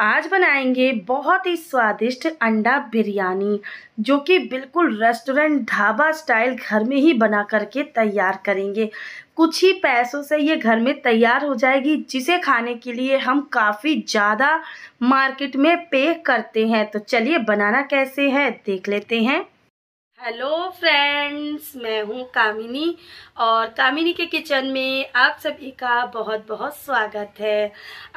आज बनाएंगे बहुत ही स्वादिष्ट अंडा बिरयानी जो कि बिल्कुल रेस्टोरेंट ढाबा स्टाइल घर में ही बना करके तैयार करेंगे कुछ ही पैसों से ये घर में तैयार हो जाएगी जिसे खाने के लिए हम काफ़ी ज़्यादा मार्केट में पे करते हैं तो चलिए बनाना कैसे है देख लेते हैं हेलो फ्रेंड्स मैं हूँ कामिनी और कामिनी के किचन में आप सभी का बहुत बहुत स्वागत है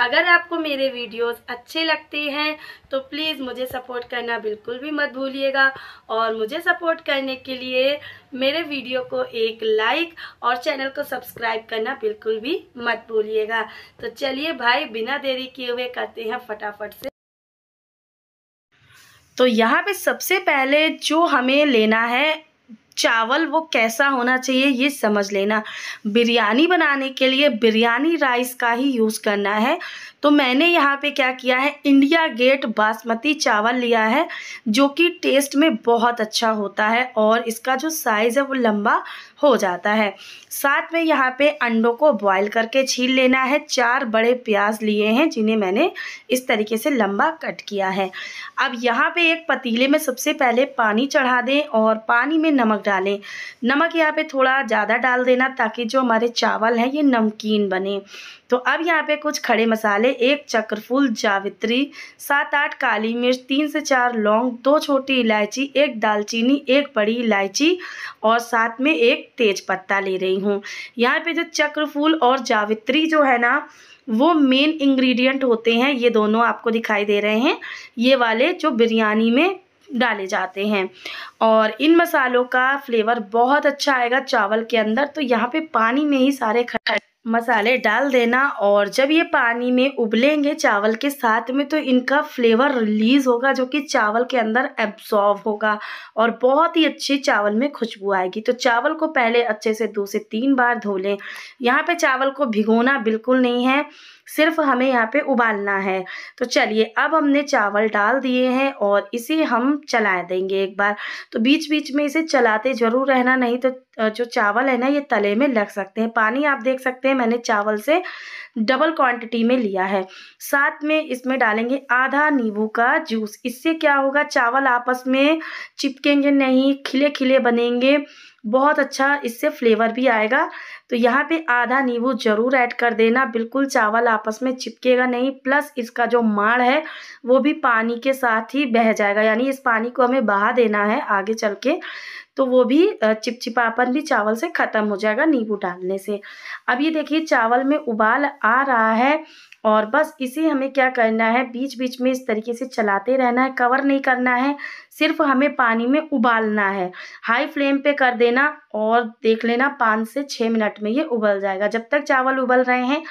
अगर आपको मेरे वीडियोस अच्छे लगते हैं तो प्लीज़ मुझे सपोर्ट करना बिल्कुल भी मत भूलिएगा और मुझे सपोर्ट करने के लिए मेरे वीडियो को एक लाइक और चैनल को सब्सक्राइब करना बिल्कुल भी मत भूलिएगा तो चलिए भाई बिना देरी किए हुए करते हैं फटाफट से तो यहाँ पे सबसे पहले जो हमें लेना है चावल वो कैसा होना चाहिए ये समझ लेना बिरयानी बनाने के लिए बिरयानी राइस का ही यूज़ करना है तो मैंने यहाँ पे क्या किया है इंडिया गेट बासमती चावल लिया है जो कि टेस्ट में बहुत अच्छा होता है और इसका जो साइज़ है वो लंबा हो जाता है साथ में यहाँ पे अंडों को बॉईल करके छील लेना है चार बड़े प्याज लिए हैं जिन्हें मैंने इस तरीके से लंबा कट किया है अब यहाँ पे एक पतीले में सबसे पहले पानी चढ़ा दें और पानी में नमक डालें नमक यहाँ पे थोड़ा ज़्यादा डाल देना ताकि जो हमारे चावल हैं ये नमकीन बने तो अब यहाँ पे कुछ खड़े मसाले एक चक्रफुल जावित्री सात आठ काली मिर्च तीन से चार लौंग दो छोटी इलायची एक दालचीनी एक बड़ी इलायची और साथ में एक तेज पत्ता ले रही हूँ यहाँ पे जो चक्रफूल और जावित्री जो है ना वो मेन इंग्रेडिएंट होते हैं ये दोनों आपको दिखाई दे रहे हैं ये वाले जो बिरयानी में डाले जाते हैं और इन मसालों का फ्लेवर बहुत अच्छा आएगा चावल के अंदर तो यहाँ पे पानी में ही सारे मसाले डाल देना और जब ये पानी में उबलेंगे चावल के साथ में तो इनका फ्लेवर रिलीज़ होगा जो कि चावल के अंदर एब्जॉर्व होगा और बहुत ही अच्छी चावल में खुशबू आएगी तो चावल को पहले अच्छे से दो से तीन बार धो लें यहाँ पे चावल को भिगोना बिल्कुल नहीं है सिर्फ हमें यहाँ पे उबालना है तो चलिए अब हमने चावल डाल दिए हैं और इसे हम चला देंगे एक बार तो बीच बीच में इसे चलाते ज़रूर रहना नहीं तो जो चावल है ना ये तले में लग सकते हैं पानी आप देख सकते हैं मैंने चावल से डबल क्वांटिटी में लिया है साथ में इसमें डालेंगे आधा नींबू का जूस इससे क्या होगा चावल आपस में चिपकेंगे नहीं खिले खिले बनेंगे बहुत अच्छा इससे फ्लेवर भी आएगा तो यहाँ पे आधा नींबू ज़रूर ऐड कर देना बिल्कुल चावल आपस में चिपकेगा नहीं प्लस इसका जो माड़ है वो भी पानी के साथ ही बह जाएगा यानी इस पानी को हमें बहा देना है आगे चल के तो वो भी चिपचिपापन भी चावल से ख़त्म हो जाएगा नींबू डालने से अब ये देखिए चावल में उबाल आ रहा है और बस इसे हमें क्या करना है बीच बीच में इस तरीके से चलाते रहना है कवर नहीं करना है सिर्फ हमें पानी में उबालना है हाई फ्लेम पे कर देना और देख लेना पाँच से छः मिनट में ये उबल जाएगा जब तक चावल उबल रहे हैं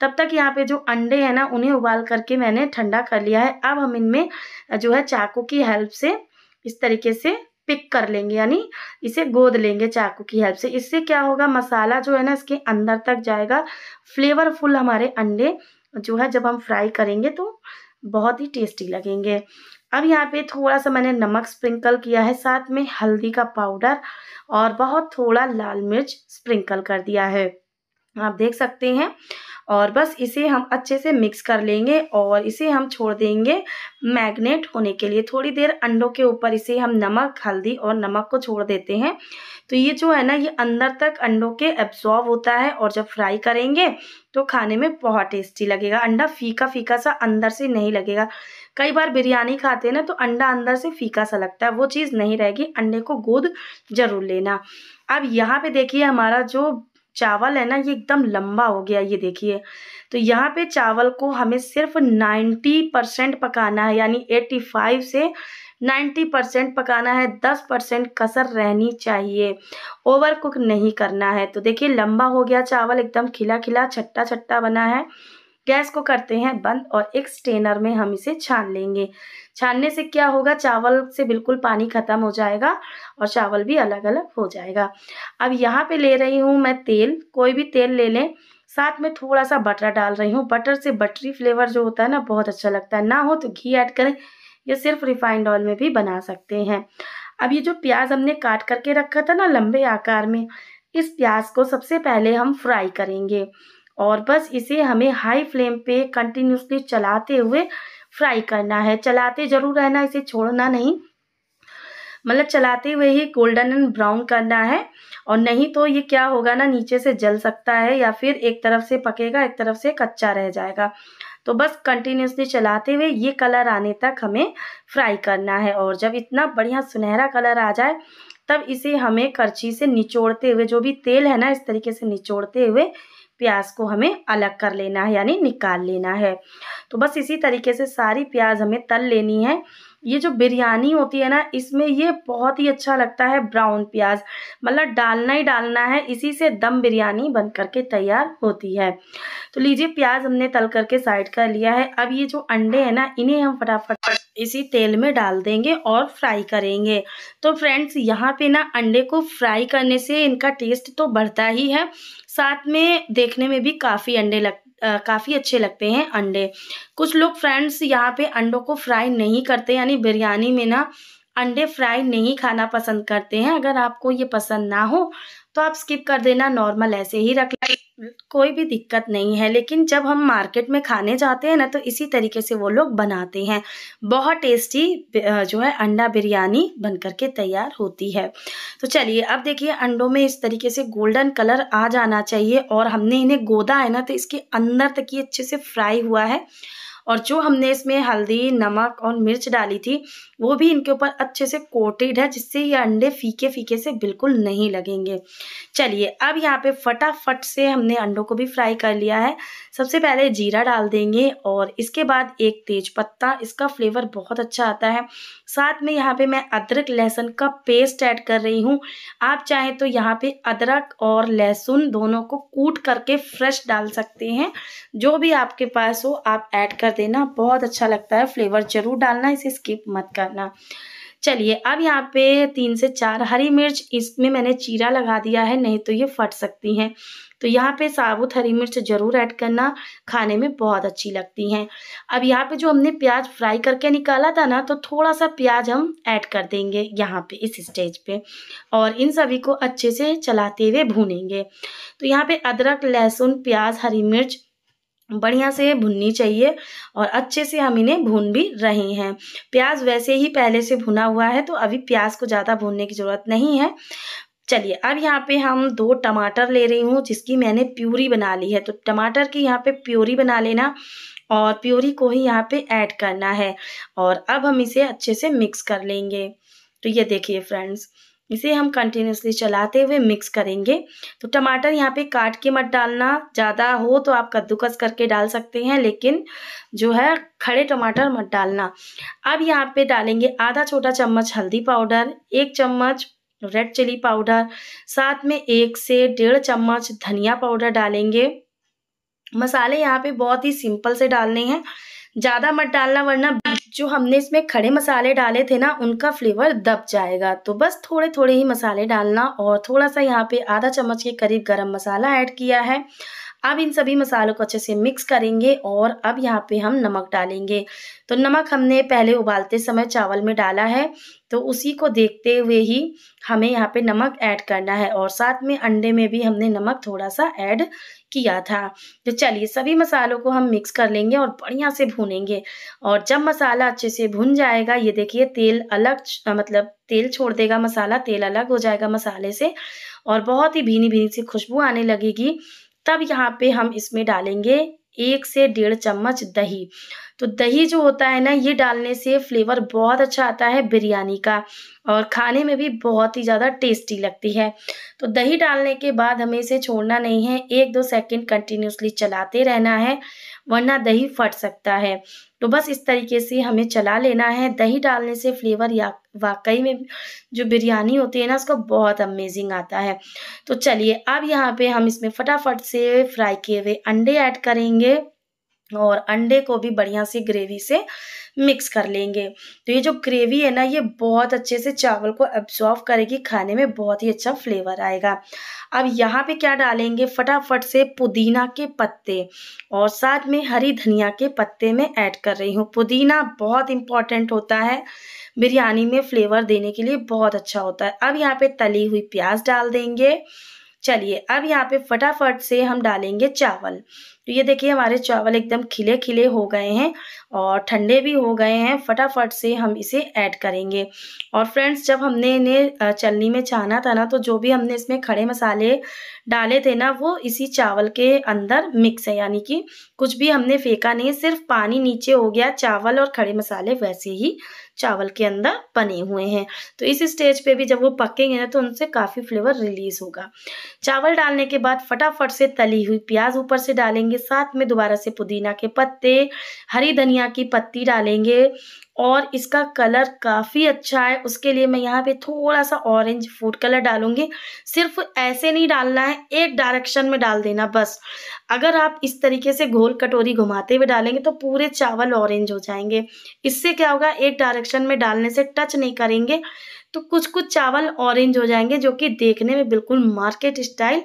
तब तक यहाँ पे जो अंडे हैं ना उन्हें उबाल करके मैंने ठंडा कर लिया है अब हम इनमें जो है चाकू की हेल्प से इस तरीके से पिक कर लेंगे यानी इसे गोद लेंगे चाकू की हेल्प से इससे क्या होगा मसाला जो है ना इसके अंदर तक जाएगा फ्लेवरफुल हमारे अंडे जो है जब हम फ्राई करेंगे तो बहुत ही टेस्टी लगेंगे अब यहाँ पे थोड़ा सा मैंने नमक स्प्रिंकल किया है साथ में हल्दी का पाउडर और बहुत थोड़ा लाल मिर्च स्प्रिंकल कर दिया है आप देख सकते हैं और बस इसे हम अच्छे से मिक्स कर लेंगे और इसे हम छोड़ देंगे मैग्नेट होने के लिए थोड़ी देर अंडों के ऊपर इसे हम नमक हल्दी और नमक को छोड़ देते हैं तो ये जो है ना ये अंदर तक अंडों के एब्जॉर्व होता है और जब फ्राई करेंगे तो खाने में बहुत टेस्टी लगेगा अंडा फीका फीका सा अंदर से नहीं लगेगा कई बार बिरयानी खाते हैं ना तो अंडा अंदर से फीका सा लगता है वो चीज़ नहीं रहेगी अंडे को गोद जरूर लेना अब यहाँ पे देखिए हमारा जो चावल है ना ये एकदम लंबा हो गया ये देखिए तो यहाँ पे चावल को हमें सिर्फ 90 परसेंट पकाना है यानी 85 से 90 परसेंट पकाना है 10 परसेंट कसर रहनी चाहिए ओवर कुक नहीं करना है तो देखिए लंबा हो गया चावल एकदम खिला खिला छट्टा छट्टा बना है गैस को करते हैं बंद और एक स्टेनर में हम इसे छान लेंगे छानने से क्या होगा चावल से बिल्कुल पानी ख़त्म हो जाएगा और चावल भी अलग अलग हो जाएगा अब यहाँ पे ले रही हूँ मैं तेल कोई भी तेल ले लें साथ में थोड़ा सा बटर डाल रही हूँ बटर से बटरी फ्लेवर जो होता है ना बहुत अच्छा लगता है ना हो तो घी ऐड करें या सिर्फ रिफाइंड ऑयल में भी बना सकते हैं अब ये जो प्याज हमने काट करके रखा था ना लंबे आकार में इस प्याज को सबसे पहले हम फ्राई करेंगे और बस इसे हमें हाई फ्लेम पे कंटिन्यूसली चलाते हुए फ्राई करना है चलाते ज़रूर रहना इसे छोड़ना नहीं मतलब चलाते हुए ही गोल्डन एंड ब्राउन करना है और नहीं तो ये क्या होगा ना नीचे से जल सकता है या फिर एक तरफ से पकेगा एक तरफ से कच्चा रह जाएगा तो बस कंटिन्यूसली चलाते हुए ये कलर आने तक हमें फ्राई करना है और जब इतना बढ़िया सुनहरा कलर आ जाए तब इसे हमें करछी से निचोड़ते हुए जो भी तेल है ना इस तरीके से निचोड़ते हुए प्याज को हमें अलग कर लेना है यानी निकाल लेना है तो बस इसी तरीके से सारी प्याज हमें तल लेनी है ये जो बिरयानी होती है ना इसमें ये बहुत ही अच्छा लगता है ब्राउन प्याज मतलब डालना ही डालना है इसी से दम बिरयानी बन करके तैयार होती है तो लीजिए प्याज हमने तल करके साइड कर लिया है अब ये जो अंडे हैं ना इन्हें हम फटाफट इसी तेल में डाल देंगे और फ्राई करेंगे तो फ्रेंड्स यहाँ पे ना अंडे को फ्राई करने से इनका टेस्ट तो बढ़ता ही है साथ में देखने में भी काफ़ी अंडे लग काफ़ी अच्छे लगते हैं अंडे कुछ लोग फ्रेंड्स यहाँ पे अंडों को फ्राई नहीं करते यानी बिरयानी में ना अंडे फ्राई नहीं खाना पसंद करते हैं अगर आपको ये पसंद ना हो तो आप स्किप कर देना नॉर्मल ऐसे ही रख कोई भी दिक्कत नहीं है लेकिन जब हम मार्केट में खाने जाते हैं ना तो इसी तरीके से वो लोग बनाते हैं बहुत टेस्टी जो है अंडा बिरयानी बन करके तैयार होती है तो चलिए अब देखिए अंडों में इस तरीके से गोल्डन कलर आ जाना चाहिए और हमने इन्हें गोदा है ना तो इसके अंदर तक ये अच्छे से फ्राई हुआ है और जो हमने इसमें हल्दी नमक और मिर्च डाली थी वो भी इनके ऊपर अच्छे से कोटेड है जिससे ये अंडे फीके फीके से बिल्कुल नहीं लगेंगे चलिए अब यहाँ पे फटाफट से हमने अंडों को भी फ्राई कर लिया है सबसे पहले जीरा डाल देंगे और इसके बाद एक तेज पत्ता इसका फ्लेवर बहुत अच्छा आता है साथ में यहाँ पे मैं अदरक लहसुन का पेस्ट ऐड कर रही हूँ आप चाहें तो यहाँ पे अदरक और लहसुन दोनों को कूट करके फ्रेश डाल सकते हैं जो भी आपके पास हो आप ऐड कर देना बहुत अच्छा लगता है फ्लेवर ज़रूर डालना इसे स्किप मत करना चलिए अब यहाँ पे तीन से चार हरी मिर्च इसमें मैंने चीरा लगा दिया है नहीं तो ये फट सकती हैं तो यहाँ पे साबुत हरी मिर्च ज़रूर ऐड करना खाने में बहुत अच्छी लगती हैं अब यहाँ पे जो हमने प्याज फ्राई करके निकाला था ना तो थोड़ा सा प्याज हम ऐड कर देंगे यहाँ पे इस स्टेज पे और इन सभी को अच्छे से चलाते हुए भूनेंगे तो यहाँ पे अदरक लहसुन प्याज हरी मिर्च बढ़िया से भुननी चाहिए और अच्छे से हम इन्हें भून भी रहे हैं प्याज वैसे ही पहले से भुना हुआ है तो अभी प्याज को ज़्यादा भूनने की ज़रूरत नहीं है चलिए अब यहाँ पे हम दो टमाटर ले रही हूँ जिसकी मैंने प्यूरी बना ली है तो टमाटर की यहाँ पे प्यूरी बना लेना और प्यूरी को ही यहाँ पे ऐड करना है और अब हम इसे अच्छे से मिक्स कर लेंगे तो ये देखिए फ्रेंड्स इसे हम कंटिन्यूसली चलाते हुए मिक्स करेंगे तो टमाटर यहाँ पे काट के मत डालना ज़्यादा हो तो आप कद्दूकस करके डाल सकते हैं लेकिन जो है खड़े टमाटर मत डालना अब यहाँ पे डालेंगे आधा छोटा चम्मच हल्दी पाउडर एक चम्मच रेड चिली पाउडर साथ में एक से डेढ़ चम्मच धनिया पाउडर डालेंगे मसाले यहाँ पे बहुत ही सिंपल से डालने हैं ज़्यादा मत डालना वरना जो हमने इसमें खड़े मसाले डाले थे ना उनका फ्लेवर दब जाएगा तो बस थोड़े थोड़े ही मसाले डालना और थोड़ा सा यहाँ पे आधा चम्मच के करीब गरम मसाला ऐड किया है अब इन सभी मसालों को अच्छे से मिक्स करेंगे और अब यहाँ पे हम नमक डालेंगे तो नमक हमने पहले उबालते समय चावल में डाला है तो उसी को देखते हुए ही हमें यहाँ पे नमक ऐड करना है और साथ में अंडे में भी हमने नमक थोड़ा सा ऐड किया था तो चलिए सभी मसालों को हम मिक्स कर लेंगे और बढ़िया से भूनेंगे और जब मसाला अच्छे से भुन जाएगा ये देखिए तेल अलग मतलब तेल छोड़ देगा मसाला तेल अलग हो जाएगा मसाले से और बहुत ही भीनी भीनी सी खुशबू आने लगेगी तब यहाँ पे हम इसमें डालेंगे एक से डेढ़ चम्मच दही तो दही जो होता है ना ये डालने से फ्लेवर बहुत अच्छा आता है बिरयानी का और खाने में भी बहुत ही ज़्यादा टेस्टी लगती है तो दही डालने के बाद हमें इसे छोड़ना नहीं है एक दो सेकंड कंटिन्यूसली चलाते रहना है वरना दही फट सकता है तो बस इस तरीके से हमें चला लेना है दही डालने से फ्लेवर या वाकई में जो बिरयानी होती है ना उसका बहुत अमेजिंग आता है तो चलिए अब यहाँ पे हम इसमें फटाफट से फ्राई किए हुए अंडे ऐड करेंगे और अंडे को भी बढ़िया से ग्रेवी से मिक्स कर लेंगे तो ये जो ग्रेवी है ना ये बहुत अच्छे से चावल को एब्जॉर्व करेगी खाने में बहुत ही अच्छा फ्लेवर आएगा अब यहाँ पे क्या डालेंगे फटाफट से पुदीना के पत्ते और साथ में हरी धनिया के पत्ते में ऐड कर रही हूँ पुदीना बहुत इंपॉर्टेंट होता है बिरयानी में फ्लेवर देने के लिए बहुत अच्छा होता है अब यहाँ पर तली हुई प्याज डाल देंगे चलिए अब यहाँ पे फटाफट से हम डालेंगे चावल तो ये देखिए हमारे चावल एकदम खिले खिले हो गए हैं और ठंडे भी हो गए हैं फटाफट से हम इसे ऐड करेंगे और फ्रेंड्स जब हमने इन्हें चलनी में छाना था ना तो जो भी हमने इसमें खड़े मसाले डाले थे ना वो इसी चावल के अंदर मिक्स है यानी कि कुछ भी हमने फेंका नहीं सिर्फ पानी नीचे हो गया चावल और खड़े मसाले वैसे ही चावल के अंदर बने हुए हैं तो इस स्टेज पे भी जब वो पकेंगे ना तो उनसे काफ़ी फ्लेवर रिलीज होगा चावल डालने के बाद फटाफट से तली हुई प्याज ऊपर से डालेंगे साथ में दोबारा से पुदीना के पत्ते हरी धनिया की पत्ती डालेंगे और इसका कलर काफ़ी अच्छा है उसके लिए मैं यहाँ पे थोड़ा सा ऑरेंज फूड कलर डालूंगी सिर्फ ऐसे नहीं डालना है एक डायरेक्शन में डाल देना बस अगर आप इस तरीके से घोल कटोरी घुमाते हुए डालेंगे तो पूरे चावल ऑरेंज हो जाएंगे इससे क्या होगा एक डायरेक्शन में डालने से टच नहीं करेंगे तो कुछ कुछ चावल ऑरेंज हो जाएंगे जो कि देखने में बिल्कुल मार्केट स्टाइल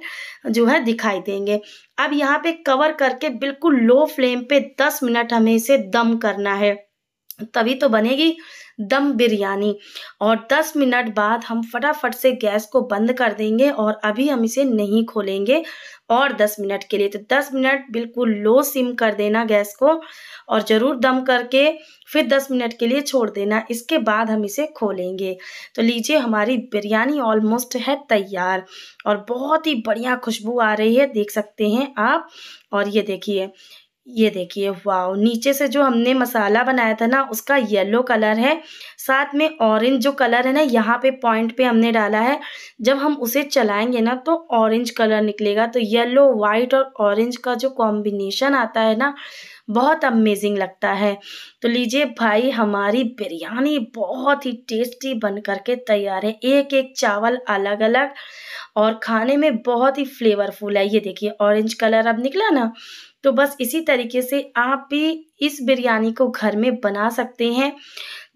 जो है दिखाई देंगे अब यहाँ पे कवर करके बिल्कुल लो फ्लेम पे 10 मिनट हमें इसे दम करना है तभी तो बनेगी दम बिरयानी और 10 मिनट बाद हम फटाफट से गैस को बंद कर देंगे और अभी हम इसे नहीं खोलेंगे और 10 मिनट के लिए तो 10 मिनट बिल्कुल लो सिम कर देना गैस को और ज़रूर दम करके फिर 10 मिनट के लिए छोड़ देना इसके बाद हम इसे खोलेंगे तो लीजिए हमारी बिरयानी ऑलमोस्ट है तैयार और बहुत ही बढ़िया खुशबू आ रही है देख सकते हैं आप और ये देखिए ये देखिए वाओ नीचे से जो हमने मसाला बनाया था ना उसका येलो कलर है साथ में ऑरेंज जो कलर है ना यहाँ पे पॉइंट पे हमने डाला है जब हम उसे चलाएंगे ना तो ऑरेंज कलर निकलेगा तो येलो वाइट और ऑरेंज का जो कॉम्बिनेशन आता है ना बहुत अमेजिंग लगता है तो लीजिए भाई हमारी बिरयानी बहुत ही टेस्टी बन करके तैयार है एक एक चावल अलग अलग और खाने में बहुत ही फ्लेवरफुल है ये देखिए ऑरेंज कलर अब निकला ना तो बस इसी तरीके से आप भी इस बिरयानी को घर में बना सकते हैं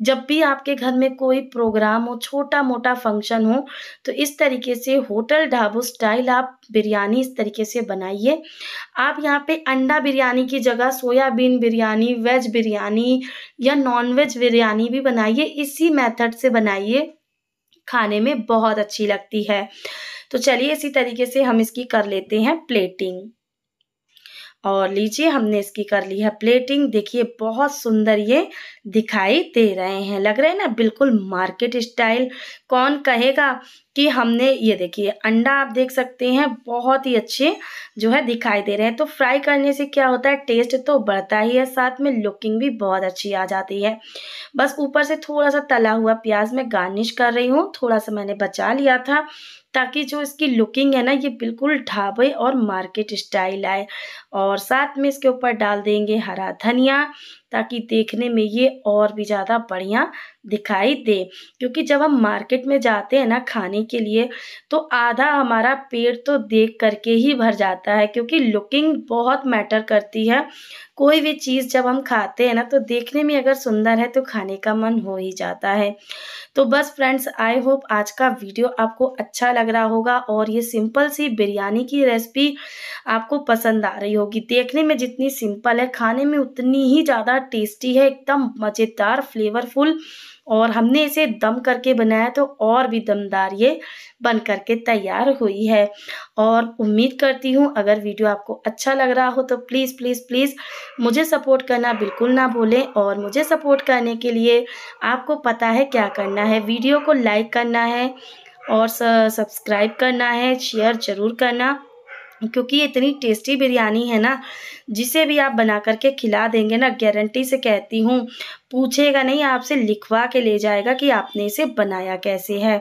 जब भी आपके घर में कोई प्रोग्राम हो छोटा मोटा फंक्शन हो तो इस तरीके से होटल ढाबो स्टाइल आप बिरयानी इस तरीके से बनाइए आप यहाँ पे अंडा बिरयानी की जगह सोयाबीन बिरयानी वेज बिरयानी या नॉन वेज बिरयानी भी बनाइए इसी मेथड से बनाइए खाने में बहुत अच्छी लगती है तो चलिए इसी तरीके से हम इसकी कर लेते हैं प्लेटिंग और लीजिए हमने इसकी कर ली है प्लेटिंग देखिए बहुत सुंदर ये दिखाई दे रहे हैं लग रहे हैं ना बिल्कुल मार्केट स्टाइल कौन कहेगा कि हमने ये देखिए अंडा आप देख सकते हैं बहुत ही अच्छे जो है दिखाई दे रहे हैं तो फ्राई करने से क्या होता है टेस्ट तो बढ़ता ही है साथ में लुकिंग भी बहुत अच्छी आ जाती है बस ऊपर से थोड़ा सा तला हुआ प्याज मैं गार्निश कर रही हूँ थोड़ा सा मैंने बचा लिया था ताकि जो इसकी लुकिंग है ना ये बिल्कुल ढाबे और मार्केट स्टाइल आए और साथ में इसके ऊपर डाल देंगे हरा धनिया ताकि देखने में ये और भी ज़्यादा बढ़िया दिखाई दे क्योंकि जब हम मार्केट में जाते हैं ना खाने के लिए तो आधा हमारा पेट तो देख करके ही भर जाता है क्योंकि लुकिंग बहुत मैटर करती है कोई भी चीज़ जब हम खाते हैं ना तो देखने में अगर सुंदर है तो खाने का मन हो ही जाता है तो बस फ्रेंड्स आई होप आज का वीडियो आपको अच्छा लग रहा होगा और ये सिंपल सी बिरयानी की रेसिपी आपको पसंद आ रही होगी देखने में जितनी सिंपल है खाने में उतनी ही ज़्यादा टेस्टी है एकदम मज़ेदार फ्लेवरफुल और हमने इसे दम करके बनाया तो और भी दमदार ये बन करके तैयार हुई है और उम्मीद करती हूँ अगर वीडियो आपको अच्छा लग रहा हो तो प्लीज़ प्लीज़ प्लीज़ मुझे सपोर्ट करना बिल्कुल ना भूलें और मुझे सपोर्ट करने के लिए आपको पता है क्या करना है वीडियो को लाइक करना है और सब्सक्राइब करना है शेयर ज़रूर करना क्योंकि ये इतनी टेस्टी बिरयानी है ना जिसे भी आप बना करके खिला देंगे ना गारंटी से कहती हूँ पूछेगा नहीं आपसे लिखवा के ले जाएगा कि आपने इसे बनाया कैसे है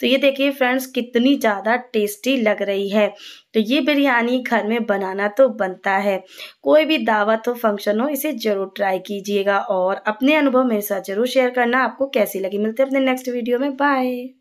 तो ये देखिए फ्रेंड्स कितनी ज़्यादा टेस्टी लग रही है तो ये बिरयानी घर में बनाना तो बनता है कोई भी दावत हो फंक्शन हो इसे ज़रूर ट्राई कीजिएगा और अपने अनुभव मेरे साथ ज़रूर शेयर करना आपको कैसी लगी मिलते हैं अपने नेक्स्ट वीडियो में बाय